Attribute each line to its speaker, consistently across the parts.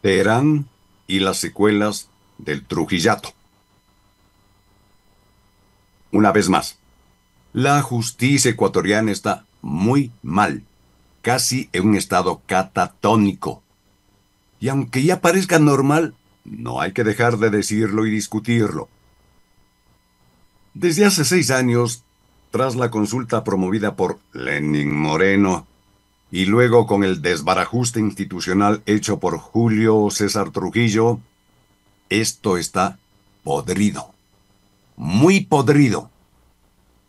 Speaker 1: Teherán y las secuelas del Trujillato. Una vez más, la justicia ecuatoriana está muy mal, casi en un estado catatónico. Y aunque ya parezca normal, no hay que dejar de decirlo y discutirlo. Desde hace seis años, tras la consulta promovida por Lenin Moreno y luego con el desbarajuste institucional hecho por Julio César Trujillo, esto está podrido, muy podrido.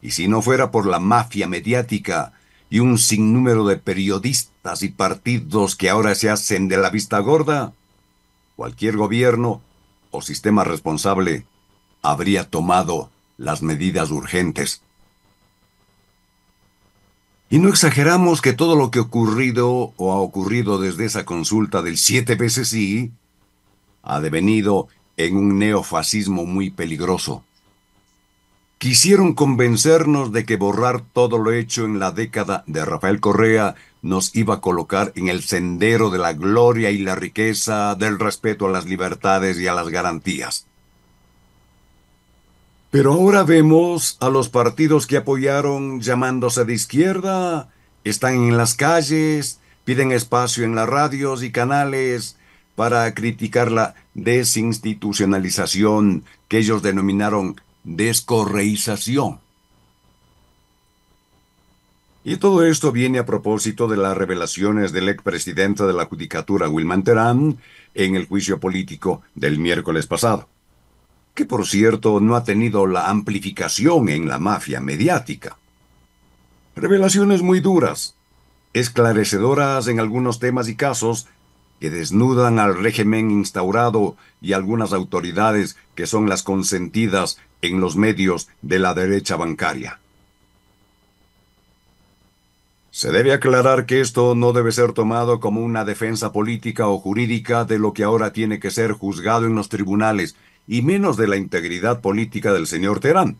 Speaker 1: Y si no fuera por la mafia mediática y un sinnúmero de periodistas y partidos que ahora se hacen de la vista gorda, cualquier gobierno o sistema responsable habría tomado las medidas urgentes y no exageramos que todo lo que ha ocurrido o ha ocurrido desde esa consulta del siete veces sí ha devenido en un neofascismo muy peligroso. Quisieron convencernos de que borrar todo lo hecho en la década de Rafael Correa nos iba a colocar en el sendero de la gloria y la riqueza, del respeto a las libertades y a las garantías. Pero ahora vemos a los partidos que apoyaron llamándose de izquierda, están en las calles, piden espacio en las radios y canales para criticar la desinstitucionalización que ellos denominaron descorreización. Y todo esto viene a propósito de las revelaciones del expresidente de la Judicatura, Wilman Terán, en el juicio político del miércoles pasado que por cierto no ha tenido la amplificación en la mafia mediática. Revelaciones muy duras, esclarecedoras en algunos temas y casos, que desnudan al régimen instaurado y algunas autoridades que son las consentidas en los medios de la derecha bancaria. Se debe aclarar que esto no debe ser tomado como una defensa política o jurídica de lo que ahora tiene que ser juzgado en los tribunales, y menos de la integridad política del señor Terán.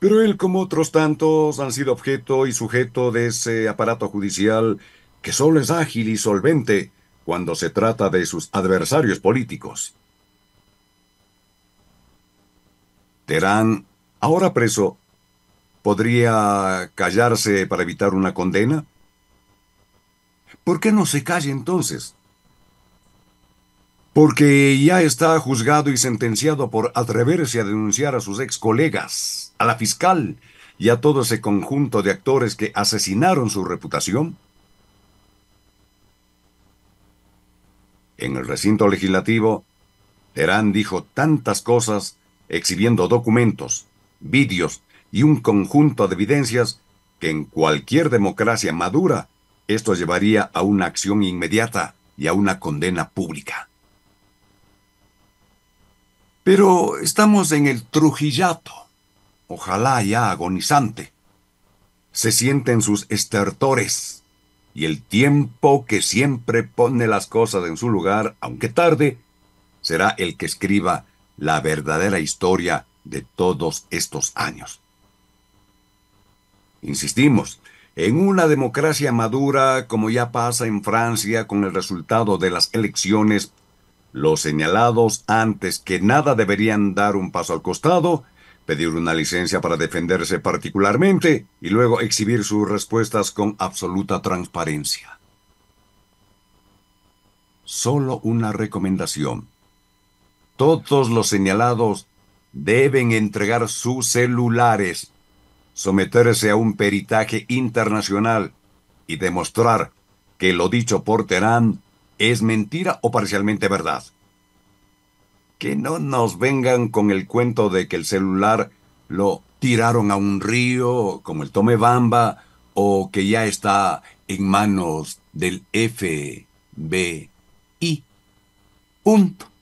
Speaker 1: Pero él, como otros tantos, han sido objeto y sujeto de ese aparato judicial que solo es ágil y solvente cuando se trata de sus adversarios políticos. Terán, ahora preso, ¿podría callarse para evitar una condena? ¿Por qué no se calle entonces? porque ya está juzgado y sentenciado por atreverse a denunciar a sus ex colegas, a la fiscal y a todo ese conjunto de actores que asesinaron su reputación? En el recinto legislativo, Terán dijo tantas cosas exhibiendo documentos, vídeos y un conjunto de evidencias que en cualquier democracia madura esto llevaría a una acción inmediata y a una condena pública. Pero estamos en el Trujillato, ojalá ya agonizante. Se sienten sus estertores y el tiempo que siempre pone las cosas en su lugar, aunque tarde, será el que escriba la verdadera historia de todos estos años. Insistimos, en una democracia madura, como ya pasa en Francia con el resultado de las elecciones los señalados antes que nada deberían dar un paso al costado, pedir una licencia para defenderse particularmente y luego exhibir sus respuestas con absoluta transparencia. Solo una recomendación. Todos los señalados deben entregar sus celulares, someterse a un peritaje internacional y demostrar que lo dicho por es mentira o parcialmente verdad. Que no nos vengan con el cuento de que el celular lo tiraron a un río como el Tomebamba o que ya está en manos del FBI. Punto.